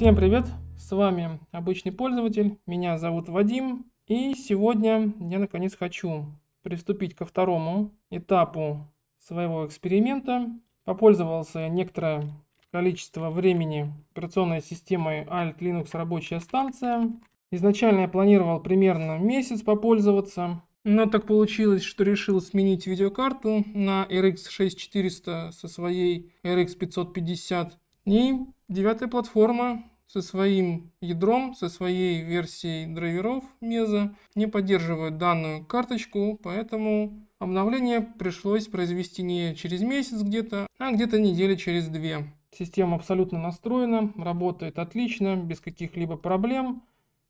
Всем привет! С вами обычный пользователь, меня зовут Вадим, и сегодня я наконец хочу приступить ко второму этапу своего эксперимента. Попользовался некоторое количество времени операционной системой Alt Linux рабочая станция. Изначально я планировал примерно месяц попользоваться, но так получилось, что решил сменить видеокарту на RX 6400 со своей RX 550 и Девятая платформа со своим ядром, со своей версией драйверов Меза не поддерживает данную карточку, поэтому обновление пришлось произвести не через месяц где-то, а где-то недели через две. Система абсолютно настроена, работает отлично, без каких-либо проблем.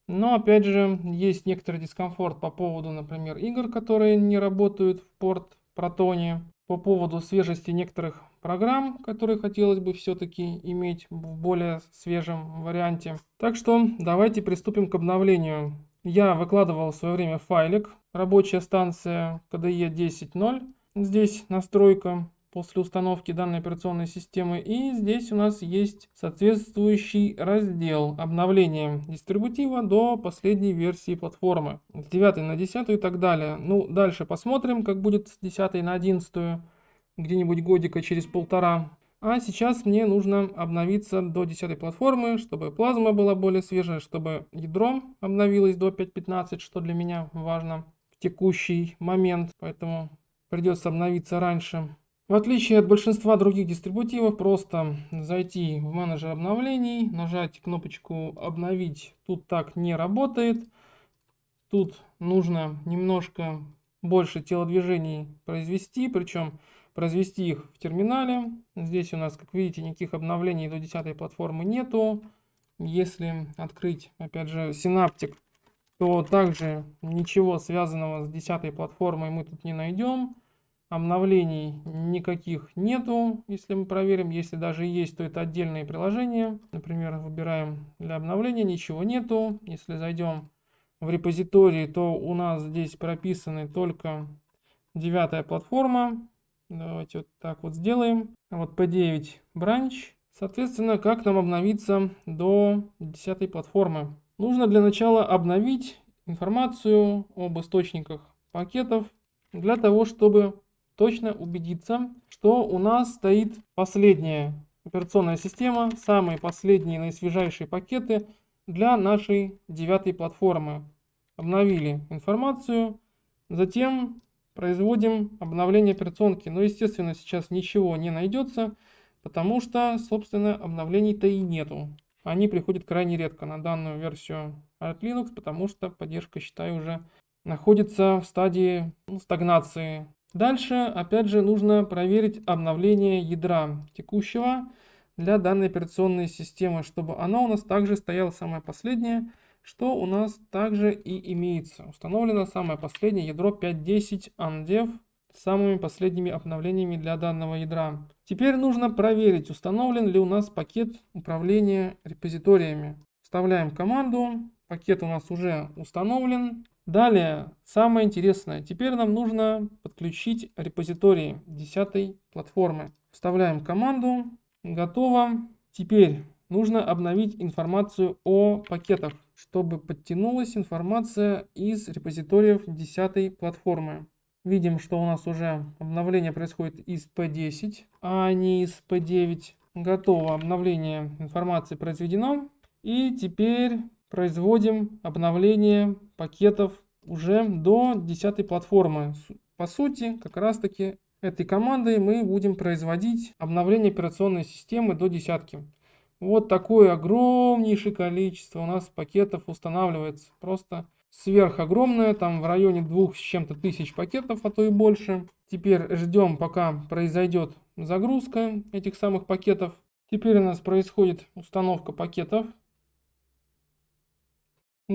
Но опять же, есть некоторый дискомфорт по поводу, например, игр, которые не работают в порт протоне по поводу свежести некоторых программ, которые хотелось бы все-таки иметь в более свежем варианте. Так что давайте приступим к обновлению. Я выкладывал в свое время файлик, рабочая станция KDE 10.0, здесь настройка после установки данной операционной системы. И здесь у нас есть соответствующий раздел обновления дистрибутива до последней версии платформы. С 9 на 10 и так далее. Ну, дальше посмотрим, как будет с 10 на 11 где-нибудь годика через полтора. А сейчас мне нужно обновиться до 10 платформы, чтобы плазма была более свежая, чтобы ядро обновилось до 5.15, что для меня важно в текущий момент. Поэтому придется обновиться раньше. В отличие от большинства других дистрибутивов, просто зайти в менеджер обновлений, нажать кнопочку «Обновить». Тут так не работает. Тут нужно немножко больше телодвижений произвести, причем произвести их в терминале. Здесь у нас, как видите, никаких обновлений до 10 платформы нету. Если открыть, опять же, синаптик, то также ничего связанного с 10 платформой мы тут не найдем обновлений никаких нету. Если мы проверим, если даже есть, то это отдельные приложения. Например, выбираем для обновления, ничего нету. Если зайдем в репозитории, то у нас здесь прописаны только девятая платформа. Давайте вот так вот сделаем. Вот P9 бранч. Соответственно, как нам обновиться до 10 платформы? Нужно для начала обновить информацию об источниках пакетов для того, чтобы точно убедиться, что у нас стоит последняя операционная система, самые последние наисвежайшие пакеты для нашей девятой платформы. Обновили информацию, затем производим обновление операционки. Но, естественно, сейчас ничего не найдется, потому что, собственно, обновлений-то и нету. Они приходят крайне редко на данную версию Art Linux, потому что поддержка, считай, уже находится в стадии ну, стагнации. Дальше, опять же, нужно проверить обновление ядра текущего для данной операционной системы, чтобы она у нас также стояла самое последнее, что у нас также и имеется. Установлено самое последнее ядро 5.10 Undev с самыми последними обновлениями для данного ядра. Теперь нужно проверить, установлен ли у нас пакет управления репозиториями. Вставляем команду, пакет у нас уже установлен, Далее, самое интересное, теперь нам нужно подключить репозитории 10 платформы. Вставляем команду, готово. Теперь нужно обновить информацию о пакетах, чтобы подтянулась информация из репозиториев 10 платформы. Видим, что у нас уже обновление происходит из P10, а не из P9. Готово, обновление информации произведено. И теперь производим обновление пакетов уже до 10 платформы. По сути, как раз таки этой командой мы будем производить обновление операционной системы до десятки. Вот такое огромнейшее количество у нас пакетов устанавливается. Просто сверхогромное, там в районе двух с чем-то тысяч пакетов, а то и больше. Теперь ждем, пока произойдет загрузка этих самых пакетов. Теперь у нас происходит установка пакетов.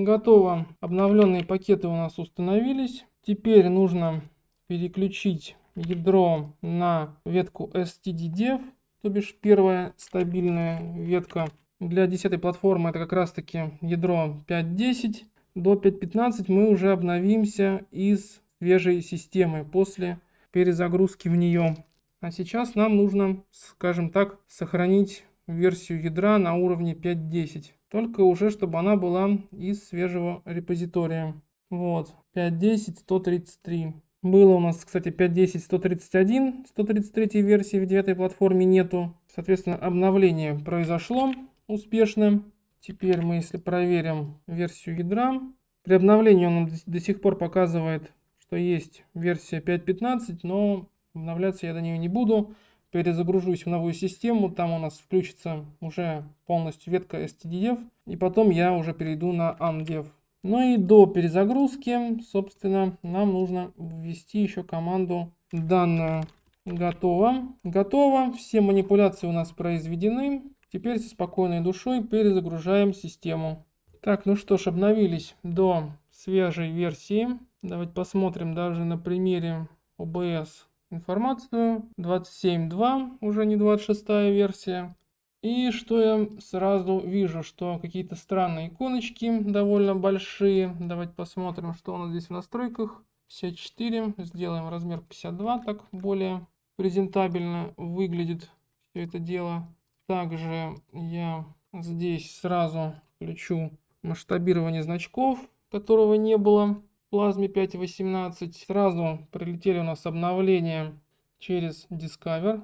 Готово. Обновленные пакеты у нас установились. Теперь нужно переключить ядро на ветку stddev, то бишь первая стабильная ветка. Для 10 платформы это как раз таки ядро 5.10. До 5.15 мы уже обновимся из свежей системы после перезагрузки в нее. А сейчас нам нужно, скажем так, сохранить версию ядра на уровне 5.10. Только уже, чтобы она была из свежего репозитория. Вот, 5.10, 133. Было у нас, кстати, 5.10, 131, 133 версии в девятой платформе нету. Соответственно, обновление произошло успешно. Теперь мы, если проверим версию ядра, при обновлении он до сих пор показывает, что есть версия 5.15, но обновляться я до нее не буду перезагружусь в новую систему, там у нас включится уже полностью ветка stddev, и потом я уже перейду на undev. Ну и до перезагрузки, собственно, нам нужно ввести еще команду данную. Готово. Готово. Все манипуляции у нас произведены. Теперь со спокойной душой перезагружаем систему. Так, ну что ж, обновились до свежей версии. Давайте посмотрим даже на примере OBS информацию. 27.2, уже не 26 версия. И что я сразу вижу, что какие-то странные иконочки довольно большие. Давайте посмотрим, что у нас здесь в настройках. 54, сделаем размер 52, так более презентабельно выглядит все это дело. Также я здесь сразу включу масштабирование значков, которого не было плазме 5.18. Сразу прилетели у нас обновления через Discover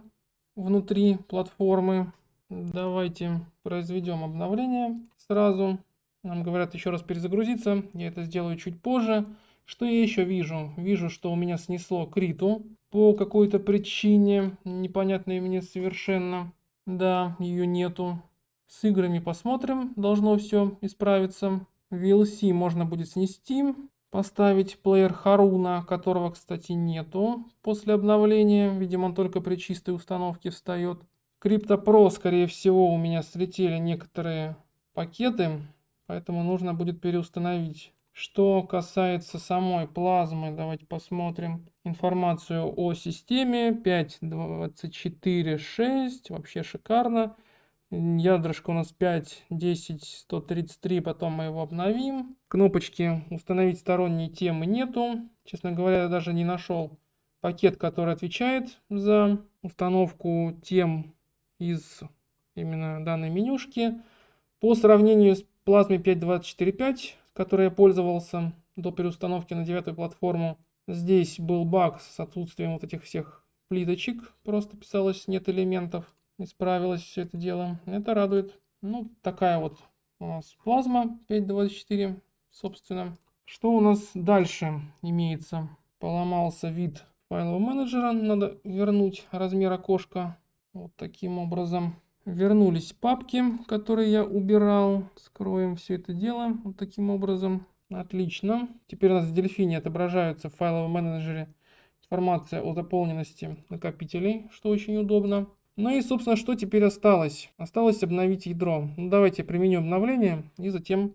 внутри платформы. Давайте произведем обновление сразу. Нам говорят еще раз перезагрузиться. Я это сделаю чуть позже. Что я еще вижу? Вижу, что у меня снесло криту по какой-то причине, непонятной мне совершенно. Да, ее нету. С играми посмотрим, должно все исправиться. VLC можно будет снести поставить плеер Харуна, которого, кстати, нету после обновления. Видимо, он только при чистой установке встает. CryptoPro, скорее всего, у меня слетели некоторые пакеты, поэтому нужно будет переустановить. Что касается самой плазмы, давайте посмотрим информацию о системе 5.24.6, вообще шикарно. Ядрышко у нас 5, 10, 133, потом мы его обновим. Кнопочки «Установить сторонние темы» нету. Честно говоря, я даже не нашел пакет, который отвечает за установку тем из именно данной менюшки. По сравнению с Plasma 5.24.5, которой я пользовался до переустановки на девятую платформу, здесь был баг с отсутствием вот этих всех плиточек, просто писалось «нет элементов» исправилось все это дело. Это радует. Ну, такая вот у нас плазма 524, собственно. Что у нас дальше имеется? Поломался вид файлового менеджера. Надо вернуть размер окошка. Вот таким образом. Вернулись папки, которые я убирал. Скроем все это дело вот таким образом. Отлично. Теперь у нас в дельфине отображаются в файловом менеджере информация о заполненности накопителей, что очень удобно. Ну и, собственно, что теперь осталось? Осталось обновить ядро. Ну, давайте применю обновление и затем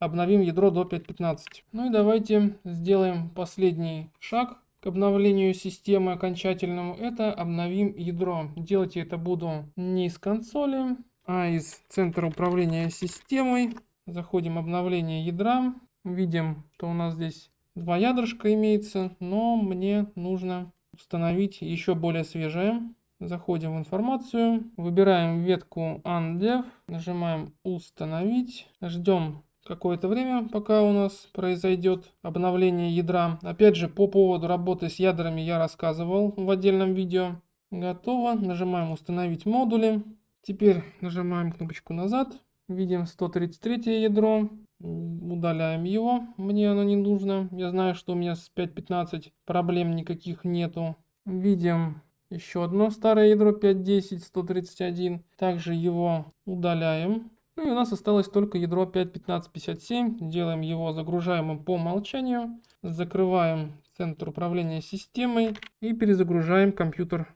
обновим ядро до 5.15. Ну и давайте сделаем последний шаг к обновлению системы окончательному. Это обновим ядро. Делать я это буду не из консоли, а из центра управления системой. Заходим в обновление ядра. Видим, что у нас здесь два ядрышка имеется, но мне нужно установить еще более свежее. Заходим в информацию, выбираем ветку Undev, нажимаем «Установить», ждем какое-то время, пока у нас произойдет обновление ядра. Опять же, по поводу работы с ядрами я рассказывал в отдельном видео. Готово. Нажимаем «Установить модули». Теперь нажимаем кнопочку «Назад». Видим 133 ядро. Удаляем его. Мне оно не нужно. Я знаю, что у меня с 5.15 проблем никаких нету. Видим еще одно старое ядро 510131 Также его удаляем. Ну и у нас осталось только ядро 5.15.57. Делаем его загружаемым по умолчанию. Закрываем центр управления системой и перезагружаем компьютер.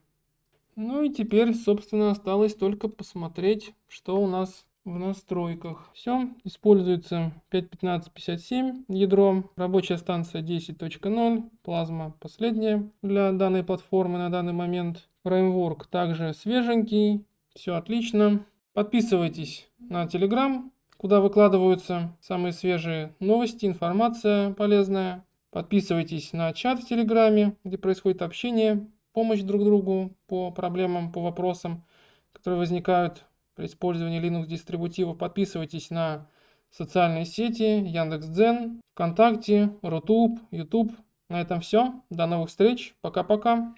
Ну и теперь, собственно, осталось только посмотреть, что у нас в настройках. Все. Используется 5.15.57 ядро. Рабочая станция 10.0. Плазма последняя для данной платформы на данный момент. Фреймворк также свеженький. Все отлично. Подписывайтесь на Telegram, куда выкладываются самые свежие новости, информация полезная. Подписывайтесь на чат в Телеграме, где происходит общение, помощь друг другу по проблемам, по вопросам, которые возникают при использовании linux дистрибутива Подписывайтесь на социальные сети, Яндекс.Дзен, ВКонтакте, Рутуб, Ютуб. На этом все. До новых встреч. Пока-пока.